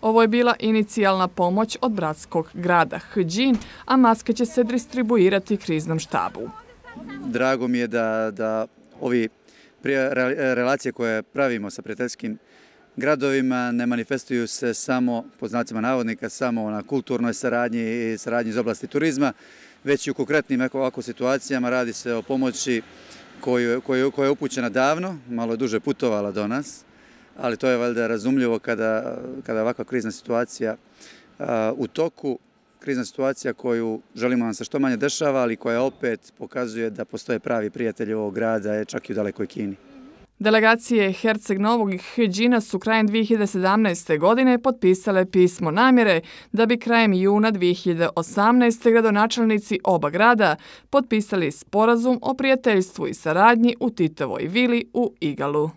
Ovo je bila inicijalna pomoć od bratskog grada Hđin, a maske će se distribuirati kriznom štabu. Drago mi je da ovi relacije koje pravimo sa prijateljskim gradovima ne manifestuju se samo, po znacima navodnika, samo na kulturnoj saradnji i saradnji iz oblasti turizma, već i u konkretnim ovako situacijama radi se o pomoći koja je upućena davno, malo je duže putovala do nas, ali to je valjda razumljivo kada, kada je ovakva krizna situacija u toku, krizna situacija koju želimo vam se što manje dešava, ali koja opet pokazuje da postoje pravi prijatelji ovog grada, je čak i u dalekoj Kini. Delegacije Herceg Novog i Hidžina su krajem 2017. godine potpisale pismo namjere da bi krajem juna 2018. gradonačelnici oba grada potpisali sporazum o prijateljstvu i saradnji u Titovoj vili u Igalu.